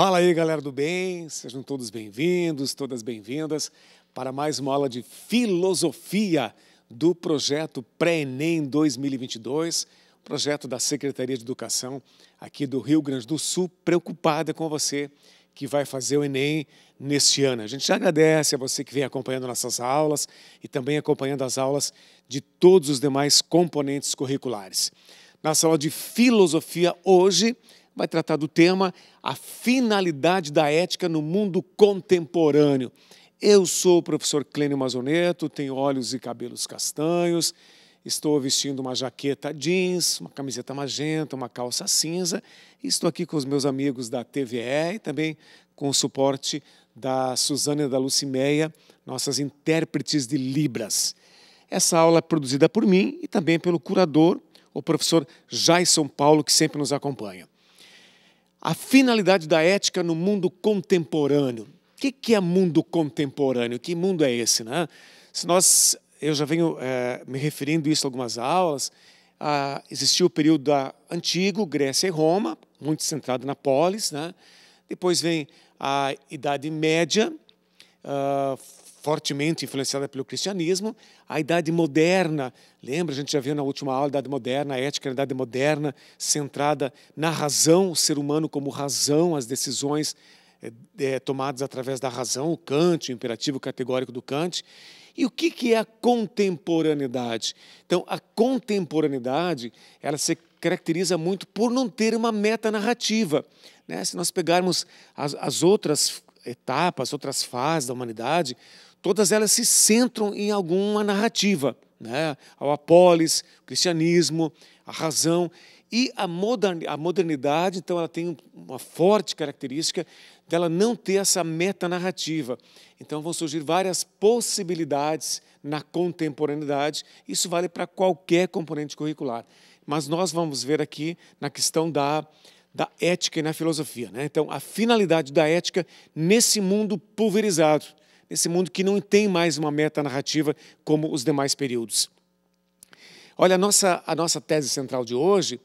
Fala aí, galera do bem, sejam todos bem-vindos, todas bem-vindas para mais uma aula de filosofia do projeto Pré-ENEM 2022, projeto da Secretaria de Educação aqui do Rio Grande do Sul, preocupada com você que vai fazer o Enem neste ano. A gente já agradece a você que vem acompanhando nossas aulas e também acompanhando as aulas de todos os demais componentes curriculares. Nossa aula de filosofia hoje vai tratar do tema A Finalidade da Ética no Mundo Contemporâneo. Eu sou o professor Clênio Mazoneto, tenho olhos e cabelos castanhos, estou vestindo uma jaqueta jeans, uma camiseta magenta, uma calça cinza e estou aqui com os meus amigos da TVE e também com o suporte da Suzana e da Lucimeia, nossas intérpretes de Libras. Essa aula é produzida por mim e também pelo curador, o professor Jason Paulo, que sempre nos acompanha a finalidade da ética no mundo contemporâneo. O que, que é mundo contemporâneo? Que mundo é esse? Né? Se nós, eu já venho é, me referindo isso em algumas aulas, ah, existiu o período da antigo Grécia e Roma, muito centrado na polis. Né? Depois vem a Idade Média, ah, fortemente influenciada pelo cristianismo, a Idade Moderna. Lembra, a gente já viu na última aula a Idade Moderna, a ética na Idade Moderna, centrada na razão, o ser humano como razão, as decisões é, é, tomadas através da razão, o Kant, o imperativo categórico do Kant. E o que, que é a contemporaneidade? Então, a contemporaneidade, ela se caracteriza muito por não ter uma meta narrativa. Né? Se nós pegarmos as, as outras etapas, outras fases da humanidade, todas elas se centram em alguma narrativa, né? ao apólis, o cristianismo, a razão. E a modernidade, então, ela tem uma forte característica dela não ter essa metanarrativa. Então, vão surgir várias possibilidades na contemporaneidade. Isso vale para qualquer componente curricular. Mas nós vamos ver aqui na questão da, da ética e na filosofia. Né? Então, a finalidade da ética nesse mundo pulverizado nesse mundo que não tem mais uma meta narrativa como os demais períodos. Olha, a nossa, a nossa tese central de hoje,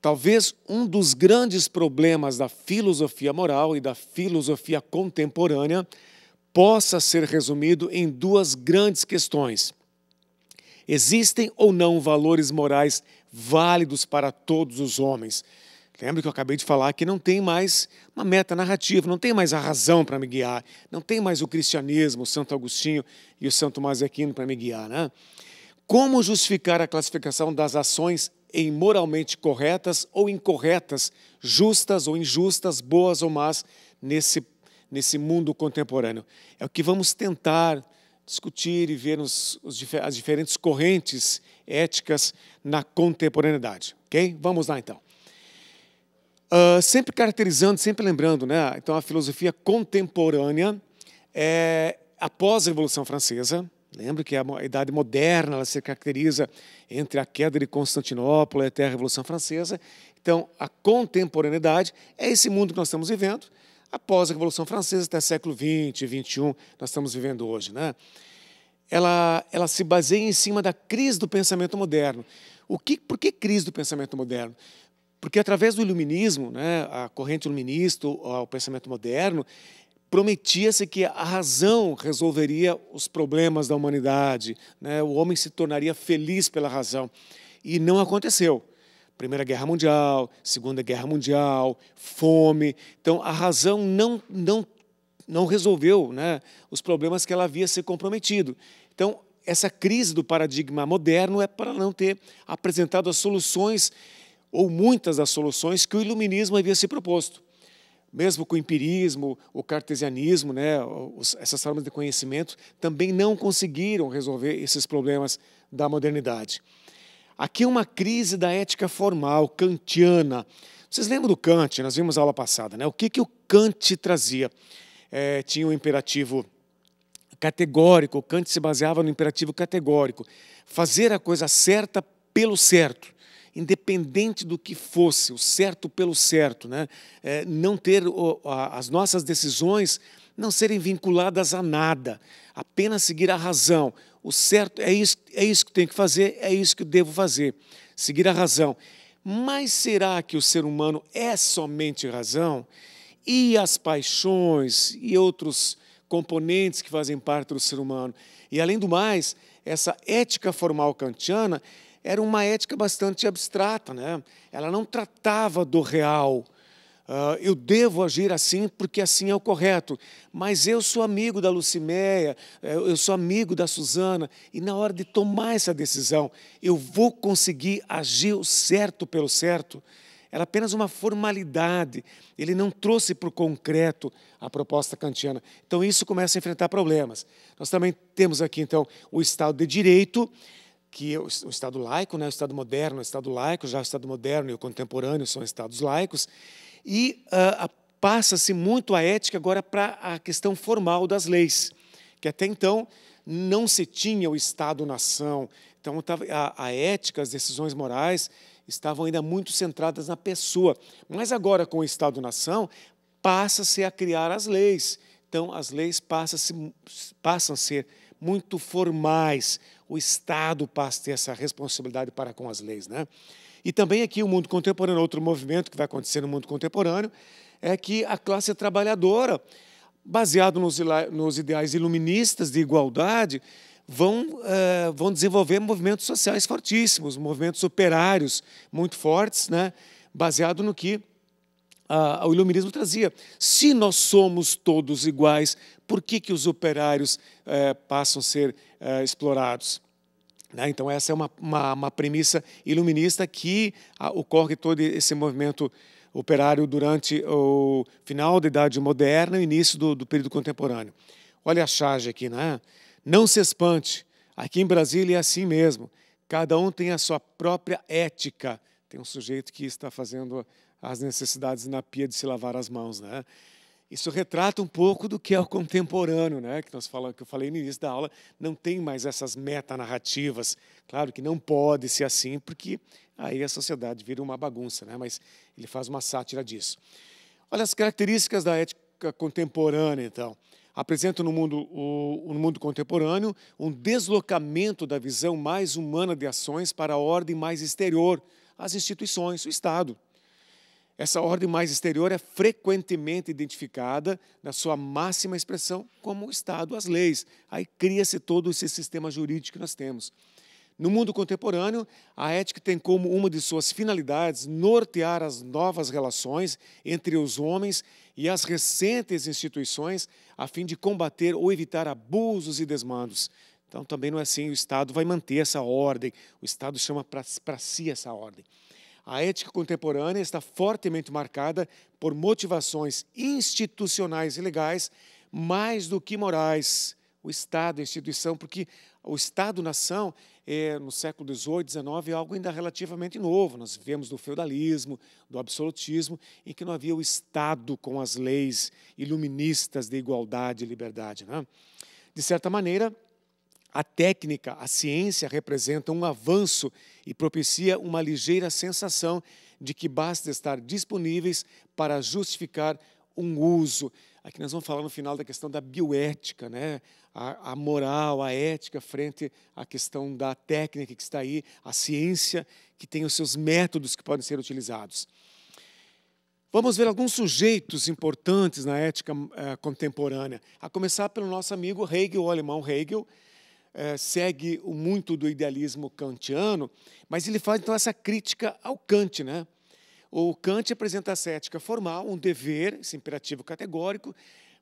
talvez um dos grandes problemas da filosofia moral e da filosofia contemporânea possa ser resumido em duas grandes questões. Existem ou não valores morais válidos para todos os homens? Lembra que eu acabei de falar que não tem mais uma meta narrativa, não tem mais a razão para me guiar, não tem mais o cristianismo, o Santo Agostinho e o Santo Mazequino para me guiar. Né? Como justificar a classificação das ações em moralmente corretas ou incorretas, justas ou injustas, boas ou más, nesse, nesse mundo contemporâneo? É o que vamos tentar discutir e ver os, as diferentes correntes éticas na contemporaneidade. Ok? Vamos lá então. Ah, sempre caracterizando, sempre lembrando, né? Então, a filosofia contemporânea é após a Revolução Francesa. Lembro que a idade moderna ela se caracteriza entre a queda de Constantinopla e até a Revolução Francesa. Então, a contemporaneidade é esse mundo que nós estamos vivendo após a Revolução Francesa até século XX, XXI, nós estamos vivendo hoje, né? Ela, ela se baseia em cima da crise do pensamento moderno. O que, por que crise do pensamento moderno? Porque através do iluminismo, né, a corrente iluminista, o pensamento moderno, prometia-se que a razão resolveria os problemas da humanidade, né? o homem se tornaria feliz pela razão. E não aconteceu. Primeira Guerra Mundial, Segunda Guerra Mundial, fome. Então, a razão não, não, não resolveu né? os problemas que ela havia se comprometido. Então, essa crise do paradigma moderno é para não ter apresentado as soluções ou muitas das soluções que o iluminismo havia se proposto. Mesmo com o empirismo, o cartesianismo, né, essas formas de conhecimento, também não conseguiram resolver esses problemas da modernidade. Aqui uma crise da ética formal, kantiana. Vocês lembram do Kant? Nós vimos a aula passada. Né? O que, que o Kant trazia? É, tinha um imperativo categórico, Kant se baseava no imperativo categórico, fazer a coisa certa pelo certo independente do que fosse, o certo pelo certo, né? É, não ter o, a, as nossas decisões não serem vinculadas a nada, apenas seguir a razão. O certo é isso, é isso que tenho que fazer, é isso que devo fazer, seguir a razão. Mas será que o ser humano é somente razão? E as paixões e outros componentes que fazem parte do ser humano? E além do mais, essa ética formal kantiana era uma ética bastante abstrata, né? ela não tratava do real. Uh, eu devo agir assim porque assim é o correto. Mas eu sou amigo da Lucimeia, eh, eu sou amigo da Suzana, e na hora de tomar essa decisão, eu vou conseguir agir o certo pelo certo. Era apenas uma formalidade, ele não trouxe para o concreto a proposta kantiana. Então isso começa a enfrentar problemas. Nós também temos aqui, então, o Estado de Direito, que o Estado laico, né, o Estado moderno, é o Estado laico, já é o Estado moderno e o contemporâneo são Estados laicos, e uh, passa-se muito a ética agora para a questão formal das leis, que até então não se tinha o Estado-nação. Então, tá, a, a ética, as decisões morais estavam ainda muito centradas na pessoa. Mas agora, com o Estado-nação, passa-se a criar as leis. Então, as leis passam a ser muito formais, o Estado passa a ter essa responsabilidade para com as leis. Né? E também aqui o mundo contemporâneo, outro movimento que vai acontecer no mundo contemporâneo, é que a classe trabalhadora, baseado nos, nos ideais iluministas de igualdade, vão, eh, vão desenvolver movimentos sociais fortíssimos, movimentos operários muito fortes, né? baseado no que a, o iluminismo trazia. Se nós somos todos iguais, por que, que os operários é, passam a ser é, explorados? Né? Então, essa é uma, uma, uma premissa iluminista que a, ah, ocorre todo esse movimento operário durante o final da Idade Moderna e início do, do período contemporâneo. Olha a charge aqui, né? Não se espante, aqui em Brasília é assim mesmo. Cada um tem a sua própria ética. Tem um sujeito que está fazendo as necessidades na pia de se lavar as mãos, né? Isso retrata um pouco do que é o contemporâneo, né? Que nós fala, que eu falei no início da aula, não tem mais essas metanarrativas. Claro que não pode ser assim, porque aí a sociedade vira uma bagunça, né? Mas ele faz uma sátira disso. Olha as características da ética contemporânea, então. Apresentam no mundo, o, no mundo contemporâneo um deslocamento da visão mais humana de ações para a ordem mais exterior, as instituições, o Estado. Essa ordem mais exterior é frequentemente identificada, na sua máxima expressão, como o Estado, as leis. Aí cria-se todo esse sistema jurídico que nós temos. No mundo contemporâneo, a ética tem como uma de suas finalidades nortear as novas relações entre os homens e as recentes instituições, a fim de combater ou evitar abusos e desmandos. Então, também não é assim, o Estado vai manter essa ordem, o Estado chama para si essa ordem. A ética contemporânea está fortemente marcada por motivações institucionais e legais mais do que morais. O Estado, a instituição, porque o Estado-nação é, no século XVIII, XIX, é algo ainda relativamente novo. Nós vivemos do feudalismo, do absolutismo, em que não havia o Estado com as leis iluministas de igualdade e liberdade. Né? De certa maneira, a técnica, a ciência representa um avanço e propicia uma ligeira sensação de que basta estar disponíveis para justificar um uso. Aqui nós vamos falar no final da questão da bioética, né? a, a moral, a ética frente à questão da técnica que está aí, a ciência que tem os seus métodos que podem ser utilizados. Vamos ver alguns sujeitos importantes na ética eh, contemporânea, a começar pelo nosso amigo Hegel, o alemão Hegel, é, segue muito do idealismo kantiano, mas ele faz então essa crítica ao Kant, né? O Kant apresenta a cética formal, um dever, esse imperativo categórico,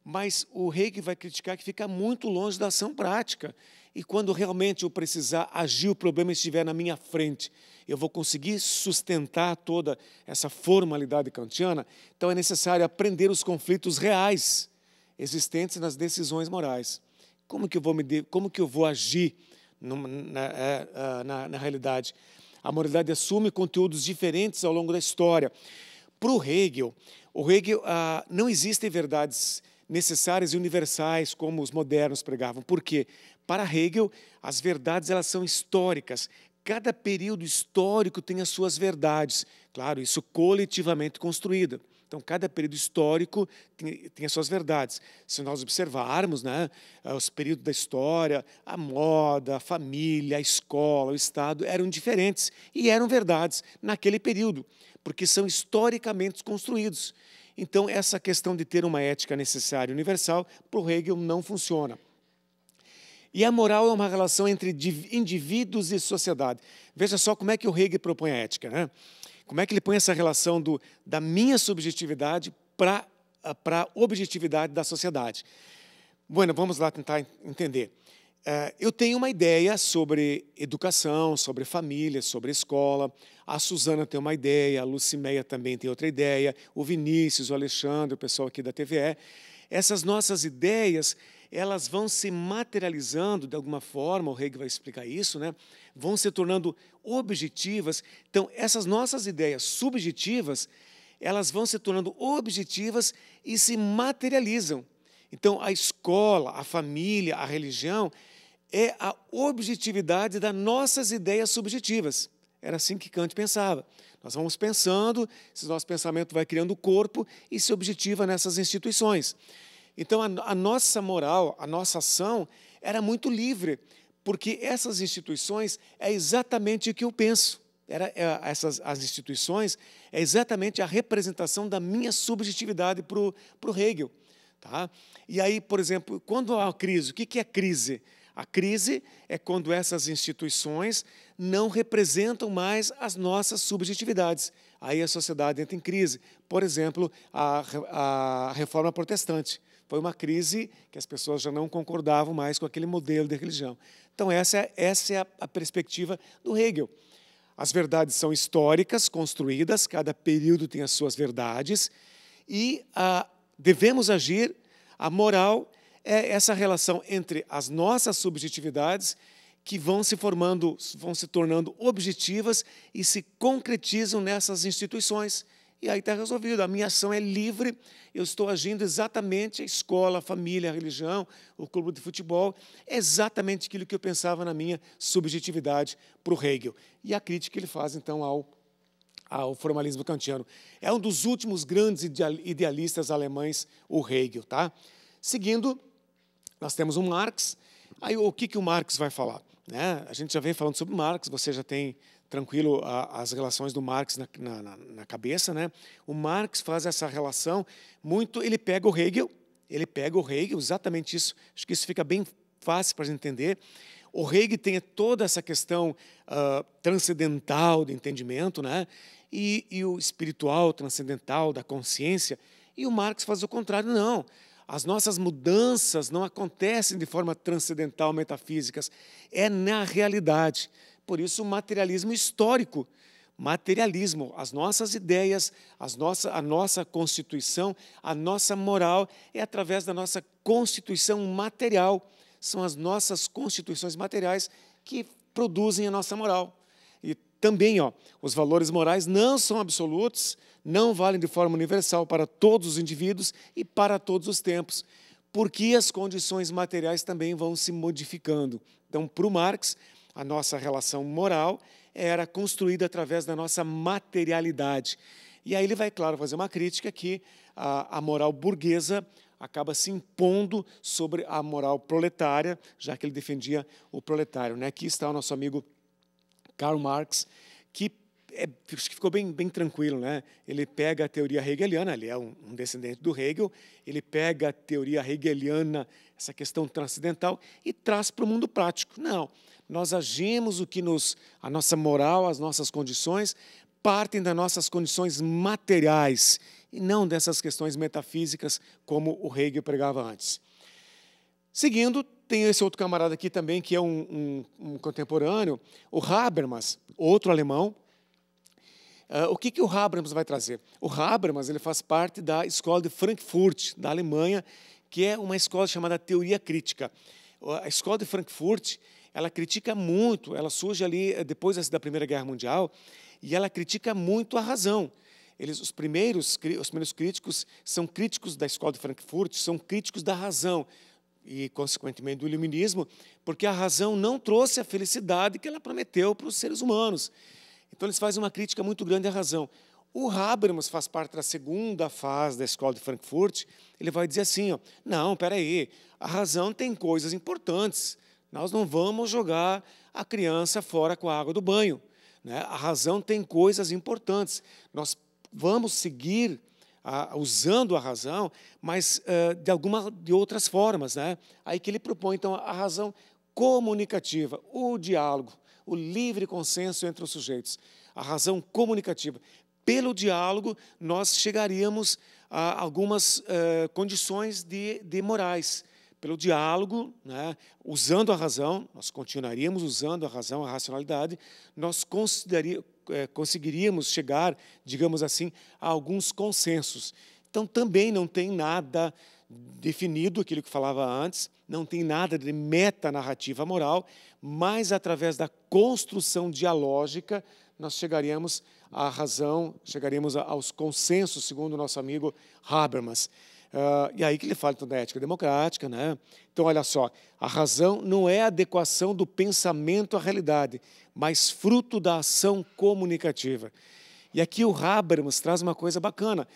mas o Hegel vai criticar que fica muito longe da ação prática. E quando realmente eu precisar agir, o problema estiver na minha frente, eu vou conseguir sustentar toda essa formalidade kantiana? Então é necessário aprender os conflitos reais existentes nas decisões morais como que eu vou, me como que eu vou agir numa, na, é, é, na, na realidade? A moralidade assume conteúdos diferentes ao longo da história. Para o Hegel, o Hegel ah, não existem verdades necessárias e universais como os modernos pregavam. Por quê? Para Hegel, as verdades elas são históricas. Cada período histórico tem as suas verdades, claro, isso coletivamente construída. Então, cada período histórico tem, tem as suas verdades. Se nós observarmos né, eh, os períodos da história, a moda, a família, a escola, o Estado, eram diferentes e eram verdades naquele período, porque são historicamente construídos. Então, essa questão de ter uma ética necessária e universal, para o Hegel, não funciona. E a moral é uma relação entre indivíduos e sociedade. Veja só como é que o Hegel propõe a ética. Né? Como é que ele põe essa relação do, da minha subjetividade para a ah, objetividade da sociedade? Bueno, vamos lá tentar entender. Eh, eu tenho uma ideia sobre educação, sobre família, sobre escola. A Suzana tem uma ideia, a Lucimeia também tem outra ideia, o Vinícius, o Alexandre, o pessoal aqui da TVE. Essas nossas ideias elas vão se materializando de alguma forma, o Reig vai explicar isso, né? vão se tornando objetivas. Então, essas nossas ideias subjetivas, elas vão se tornando objetivas e se materializam. Então, a escola, a família, a religião é a objetividade das nossas ideias subjetivas. Era assim que Kant pensava. Nós vamos pensando, esse nosso pensamento vai criando o corpo e se objetiva nessas instituições. Então, a, a nossa moral, a nossa ação era muito livre, porque essas instituições é exatamente o que eu penso. Era, é, essas, as instituições é exatamente a representação da minha subjetividade para o Hegel. Tá? E aí, por exemplo, quando há uma crise, o que é crise? A crise é quando essas instituições não representam mais as nossas subjetividades. Aí a sociedade entra em crise. Por exemplo, a, a reforma protestante foi uma crise que as pessoas já não concordavam mais com aquele modelo de religião. Então, essa é, essa é a, a perspectiva do Hegel. As verdades são históricas, construídas, cada período tem as suas verdades, e ah, devemos agir. A moral é essa relação entre as nossas subjetividades que vão se formando, vão se tornando objetivas e se concretizam nessas instituições. E aí está resolvido. A minha ação é livre, eu estou agindo exatamente a escola, a família, a religião, o clube de futebol, exatamente aquilo que eu pensava na minha subjetividade para o Hegel. E a crítica ele faz, então, ao, ao formalismo kantiano. É um dos últimos grandes idealistas alemães, o Hegel. Tá? Seguindo, nós temos o Marx. Aí, o que, que o Marx vai falar? Né? A gente já vem falando sobre Marx, você já tem tranquilo a, as relações do Marx na, na, na, cabeça, né? O Marx faz essa relação muito, ele pega o Hegel, ele pega o Hegel, exatamente isso. Acho que isso fica bem fácil para a gente entender. O Hegel tem toda essa questão uh, transcendental do entendimento, né? E, e o espiritual transcendental da consciência. E o Marx faz o contrário, não. As nossas mudanças não acontecem de forma transcendental, metafísicas. É na realidade. Por isso, o materialismo histórico. Materialismo, as nossas ideias, as nossa, a nossa constituição, a nossa moral é através da nossa constituição material. São as nossas constituições materiais que produzem a nossa moral. E também, ó, os valores morais não são absolutos, não valem de forma universal para todos os indivíduos e para todos os tempos, porque as condições materiais também vão se modificando. Então, para o Marx, a nossa relação moral era construída através da nossa materialidade. E aí ele vai, claro, fazer uma crítica que a, a moral burguesa acaba se impondo sobre a moral proletária, já que ele defendia o proletário. Né? Aqui está o nosso amigo Karl Marx, que é, ficou bem, bem tranquilo. Né? Ele pega a teoria hegeliana, ele é um, um descendente do Hegel, ele pega a teoria hegeliana, essa questão transcendental, e traz para o mundo prático. Não, nós agimos o que nos a nossa moral, as nossas condições partem das nossas condições materiais e não dessas questões metafísicas como o Hegel pregava antes. Seguindo, tem esse outro camarada aqui também que é um, um, um contemporâneo, o Habermas, outro alemão, Uh, o que, que o Habermas vai trazer? O Habermas ele faz parte da escola de Frankfurt, da Alemanha, que é uma escola chamada Teoria Crítica. A escola de Frankfurt ela critica muito, ela surge ali eh, depois da Primeira Guerra Mundial, e ela critica muito a razão. Eles, os, primeiros, os primeiros críticos são críticos da escola de Frankfurt, são críticos da razão e, consequentemente, do iluminismo, porque a razão não trouxe a felicidade que ela prometeu para os seres humanos. Então, eles fazem uma crítica muito grande à razão. O Habermas faz parte da segunda fase da escola de Frankfurt. Ele vai dizer assim: ó, não, peraí, a razão tem coisas importantes. Nós não vamos jogar a criança fora com a água do banho. Né? A razão tem coisas importantes. Nós vamos seguir a, usando a razão, mas uh, de alguma de outras formas, né? Aí que ele propõe então a razão comunicativa, o diálogo, o livre consenso entre os sujeitos, a razão comunicativa. Pelo diálogo nós chegaríamos a algumas uh, condições de, de morais pelo diálogo, né, usando a razão, nós continuaríamos usando a razão, a racionalidade, nós é, conseguiríamos chegar, digamos assim, a alguns consensos. Então também não tem nada definido, aquilo que falava antes, não tem nada de metanarrativa moral, mas através da construção dialógica nós chegaríamos à razão, chegaríamos aos consensos, segundo o nosso amigo Habermas. Uh, e aí que ele fala então, da ética democrática. Né? Então, olha só, a razão não é a adequação do pensamento à realidade, mas fruto da ação comunicativa. E aqui o Habermas traz uma coisa bacana.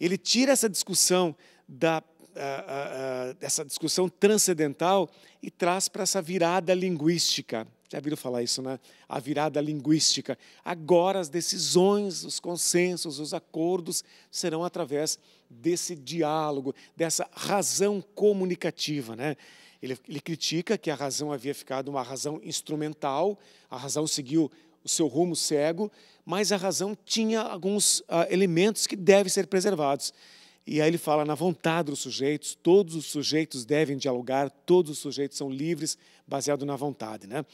Ele tira essa discussão da ah, ah, essa discussão transcendental e traz para essa virada linguística. Já viram falar isso, né? A virada linguística. Agora as decisões, os consensos, os acordos serão através desse diálogo, dessa razão comunicativa, né? Ele, ele critica que a razão havia ficado uma razão instrumental, a razão seguiu o seu rumo cego, mas a razão tinha alguns uh, elementos que devem ser preservados. E aí ele fala na vontade dos sujeitos, todos os sujeitos devem dialogar, todos os sujeitos são livres, baseado na vontade, né?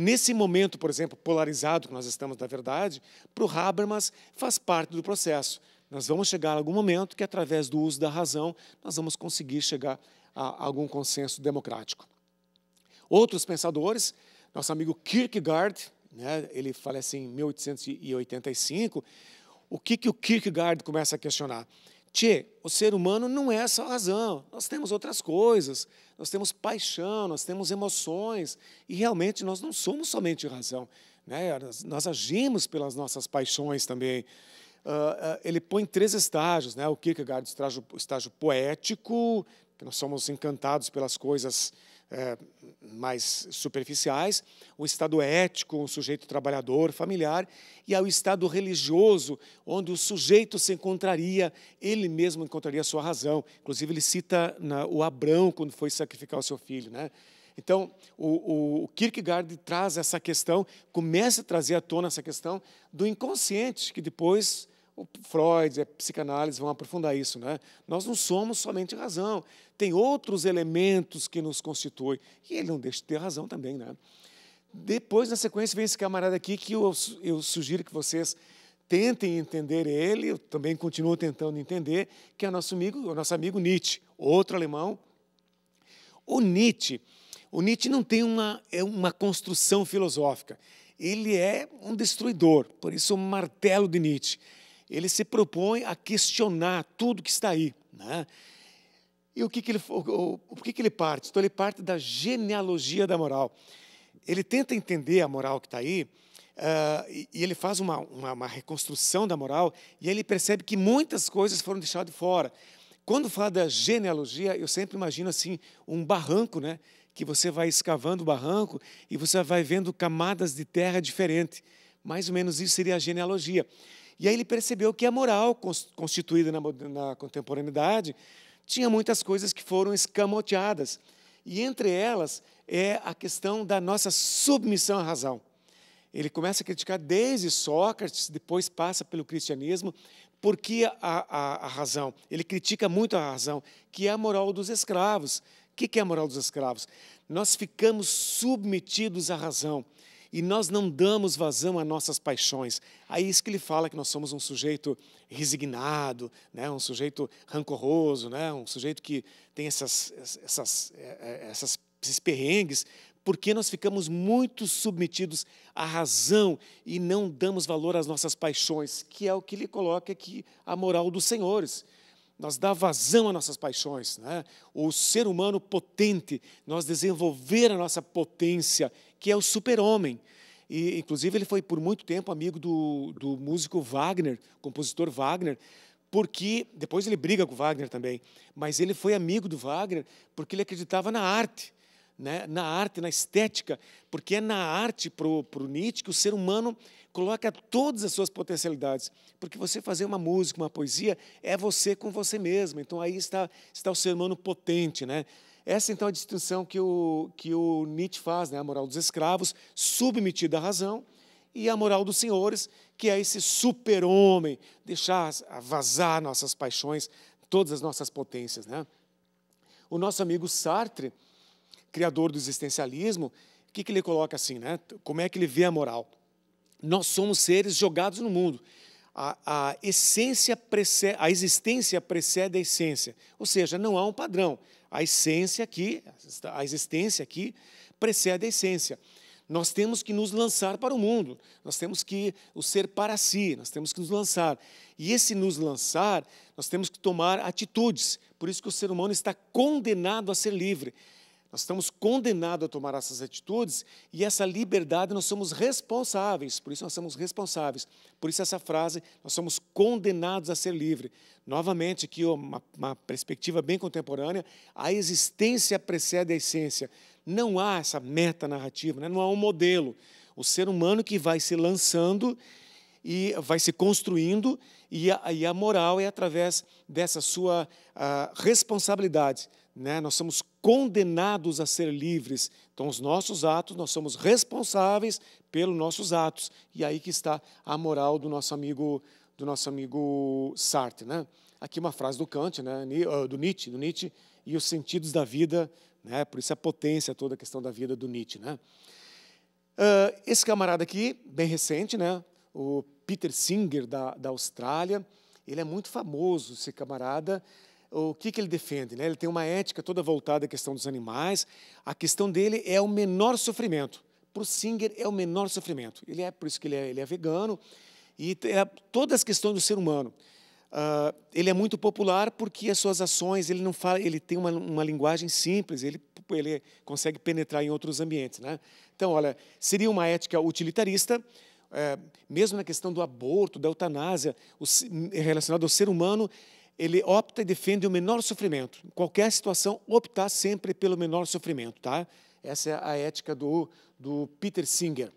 Nesse momento, por exemplo, polarizado que nós estamos na verdade, para o Habermas faz parte do processo. Nós vamos chegar a algum momento que, através do uso da razão, nós vamos conseguir chegar a algum consenso democrático. Outros pensadores, nosso amigo Kierkegaard, né, ele falece assim, em 1885, o que, que o Kierkegaard começa a questionar? Tchê, o ser humano não é só razão. Nós temos outras coisas, nós temos paixão, nós temos emoções, e realmente nós não somos somente razão. Né? Nós, nós agimos pelas nossas paixões também. Uh, uh, ele põe três estágios, né? O Kierkegaard estágio, estágio poético, que nós somos encantados pelas coisas é, mais superficiais, o estado ético, o sujeito trabalhador, familiar, e ao estado religioso, onde o sujeito se encontraria, ele mesmo encontraria a sua razão. Inclusive, ele cita o Abrão quando foi sacrificar o seu filho. Né? Então, o Kierkegaard traz essa questão, começa a trazer à tona essa questão do inconsciente, que depois o Freud, a psicanálise vão aprofundar isso, né? Nós não somos somente razão, tem outros elementos que nos constituem. E ele não deixa de ter razão também, né? Depois, na sequência, vem esse camarada aqui que eu, eu sugiro que vocês tentem entender ele, eu também continuo tentando entender, que é nosso amigo, o nosso amigo Nietzsche, outro alemão. O Nietzsche, o Nietzsche não tem uma, é uma construção filosófica. Ele é um destruidor, por isso o martelo de Nietzsche ele se propõe a questionar tudo que está aí. Né? E o que, que ele, o, o, que, que ele parte? Então, ele parte da genealogia da moral. Ele tenta entender a moral que está aí, uh, e, e, ele faz uma, uma, uma, reconstrução da moral, e aí ele percebe que muitas coisas foram deixadas de fora. Quando fala da genealogia, eu sempre imagino assim um barranco, né? Que você vai escavando o barranco e você vai vendo camadas de terra diferente. Mais ou menos isso seria a genealogia. E aí ele percebeu que a moral constituída na, na contemporaneidade tinha muitas coisas que foram escamoteadas. E entre elas é a questão da nossa submissão à razão. Ele começa a criticar desde Sócrates, depois passa pelo cristianismo, porque a, a, a razão, ele critica muito a razão, que é a moral dos escravos. O que é a moral dos escravos? Nós ficamos submetidos à razão e nós não damos vazão a nossas paixões. Aí é isso que ele fala que nós somos um sujeito resignado, né? um sujeito rancoroso, né? um sujeito que tem essas, essas, é, é, essas, esses perrengues, porque nós ficamos muito submetidos à razão e não damos valor às nossas paixões, que é o que ele coloca aqui a moral dos senhores nós dar vazão às nossas paixões, né? o ser humano potente, nós desenvolver a nossa potência, que é o super-homem. E, inclusive, ele foi por muito tempo amigo do, do músico Wagner, compositor Wagner, porque depois ele briga com Wagner também, mas ele foi amigo do Wagner porque ele acreditava na arte né, na arte, na estética, porque é na arte, para o Nietzsche, que o ser humano coloca todas as suas potencialidades. Porque você fazer uma música, uma poesia, é você com você mesmo. Então aí está, está o ser humano potente. Né? Essa então é a distinção que o, que o Nietzsche faz, né? a moral dos escravos, submetida à razão, e a moral dos senhores, que é esse super-homem, deixar vazar nossas paixões, todas as nossas potências. Né? O nosso amigo Sartre, criador do existencialismo, o que, que ele coloca assim, né? Como é que ele vê a moral? Nós somos seres jogados no mundo. A, a, essência precede, a existência precede a essência, ou seja, não há um padrão. A essência aqui, a existência aqui precede a essência. Nós temos que nos lançar para o mundo, nós temos que o ser para si, nós temos que nos lançar. E esse nos lançar, nós temos que tomar atitudes. Por isso que o ser humano está condenado a ser livre. Nós estamos condenados a tomar essas atitudes e essa liberdade nós somos responsáveis, por isso nós somos responsáveis. Por isso essa frase, nós somos condenados a ser livre. Novamente, aqui uma, uma perspectiva bem contemporânea, a existência precede a essência. Não há essa meta narrativa, né? não há um modelo. O ser humano que vai se lançando e vai se construindo, e a, e a moral é através dessa sua ah, responsabilidade. Né? Nós somos condenados a ser livres. Então, os nossos atos, nós somos responsáveis pelos nossos atos. E aí que está a moral do nosso amigo, do nosso amigo Sartre. Né? Aqui uma frase do Kant, né? Eh, do Nietzsche, do Nietzsche, e os sentidos da vida, né? por isso a potência toda a questão da vida do Nietzsche. Né? Uh, esse camarada aqui, bem recente, né? o Peter Singer, da, da Austrália, ele é muito famoso, esse camarada, o que, que ele defende. Né? Ele tem uma ética toda voltada à questão dos animais. A questão dele é o menor sofrimento. Para o Singer, é o menor sofrimento. Ele é por isso que ele é, ele é vegano e é todas as questões do ser humano. Uh, ele é muito popular porque as suas ações ele não fala, ele tem uma, uma linguagem simples, ele, ele consegue penetrar em outros ambientes, né? Então, olha, seria uma ética utilitarista, é, mesmo na questão do aborto, da eutanásia, o, relacionado ao ser humano, ele opta e defende o menor sofrimento. Em qualquer situação, optar sempre pelo menor sofrimento, tá? Essa é a ética do, do Peter Singer.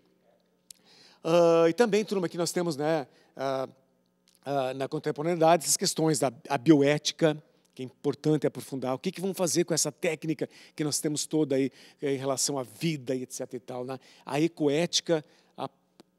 Uh, e também, turma, que nós temos né, uh, uh, na contemporaneidade essas questões da bioética, que é importante aprofundar. O que, que vão fazer com essa técnica que nós temos toda aí eh, em relação à vida e etc. E tal, né? A ecoética,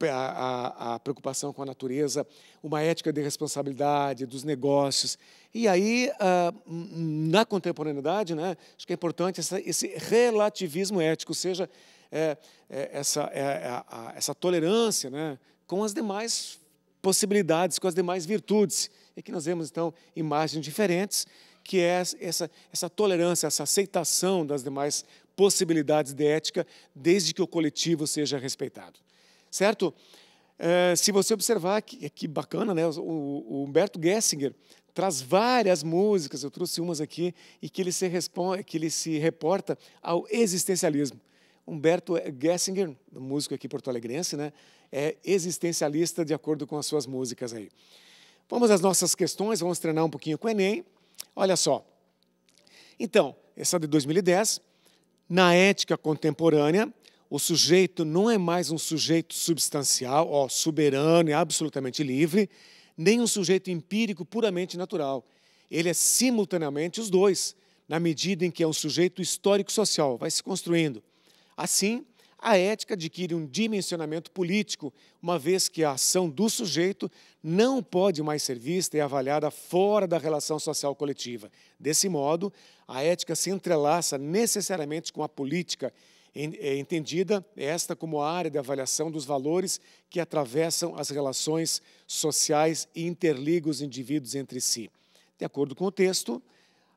a, a, preocupação com a natureza, uma ética de responsabilidade dos negócios. E aí, ah, na contemporaneidade, né, acho que é importante essa, esse relativismo ético, ou seja, é, é, essa, é, é a, essa tolerância né, com as demais possibilidades, com as demais virtudes. E aqui nós vemos, então, imagens diferentes, que é essa, essa tolerância, essa aceitação das demais possibilidades de ética, desde que o coletivo seja respeitado certo? É, se você observar, que, eh, que bacana, né? O, o, Humberto Gessinger traz várias músicas, eu trouxe umas aqui, e que ele se, responde, que ele se reporta ao existencialismo. Humberto eh, Gessinger, músico aqui porto-alegrense, né? é existencialista de acordo com as suas músicas aí. Vamos às nossas questões, vamos treinar um pouquinho com o Enem. Olha só. Então, essa de 2010, na ética contemporânea, o sujeito não é mais um sujeito substancial, ó, soberano e absolutamente livre, nem um sujeito empírico puramente natural. Ele é simultaneamente os dois, na medida em que é um sujeito histórico-social, vai se construindo. Assim, a ética adquire um dimensionamento político, uma vez que a ação do sujeito não pode mais ser vista e avaliada fora da relação social coletiva. Desse modo, a ética se entrelaça necessariamente com a política é entendida esta como a área de avaliação dos valores que atravessam as relações sociais e interligam os indivíduos entre si. De acordo com o texto,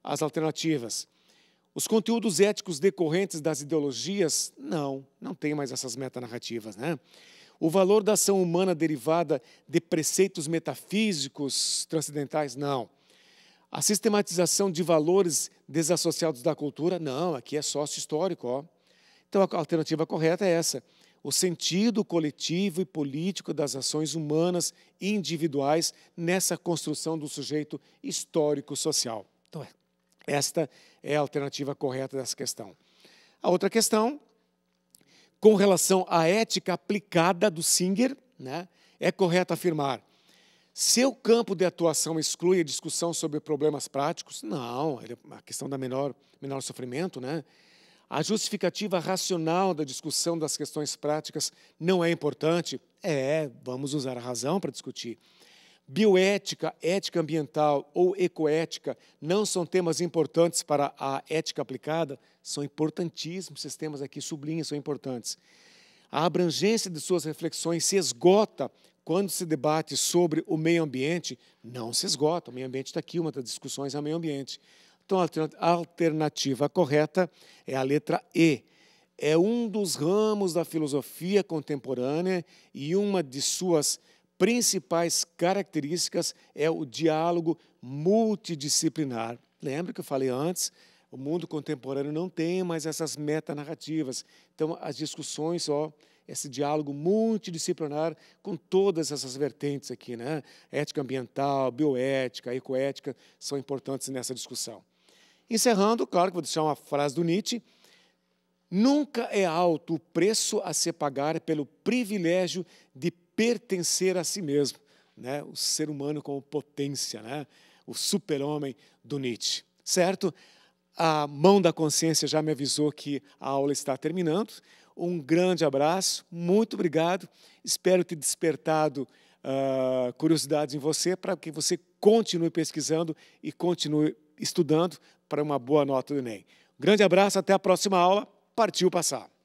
as alternativas. Os conteúdos éticos decorrentes das ideologias, não, não tem mais essas metanarrativas, né? O valor da ação humana derivada de preceitos metafísicos transcendentais, não. A sistematização de valores desassociados da cultura, não, aqui é sócio histórico, ó. Então a alternativa correta é essa. O sentido coletivo e político das ações humanas e individuais nessa construção do sujeito histórico-social. Então, é, esta é a alternativa correta dessa questão. A outra questão, com relação à ética aplicada do Singer, né, é correto afirmar: seu campo de atuação exclui a discussão sobre problemas práticos? Não, é a questão da menor, menor sofrimento, né? A justificativa racional da discussão das questões práticas não é importante? É, vamos usar a razão para discutir. Bioética, ética ambiental ou ecoética não são temas importantes para a ética aplicada? São importantíssimos, esses temas aqui sublinham, são importantes. A abrangência de suas reflexões se esgota quando se debate sobre o meio ambiente? Não se esgota, o meio ambiente está aqui, uma das discussões é o meio ambiente. Então, a alternativa correta é a letra E. É um dos ramos da filosofia contemporânea e uma de suas principais características é o diálogo multidisciplinar. Lembra que eu falei antes? O mundo contemporâneo não tem mais essas metanarrativas. Então, as discussões, ó, esse diálogo multidisciplinar com todas essas vertentes aqui, né? Ética ambiental, bioética, ecoética, são importantes nessa discussão. Encerrando, claro que vou deixar uma frase do Nietzsche. Nunca é alto o preço a se pagar pelo privilégio de pertencer a si mesmo, né? o ser humano como potência, né? o super-homem do Nietzsche. Certo? A mão da consciência já me avisou que a aula está terminando. Um grande abraço, muito obrigado. Espero ter despertado uh, ah, curiosidade em você para que você continue pesquisando e continue estudando para uma boa nota do Enem. grande abraço, até a próxima aula. Partiu passar.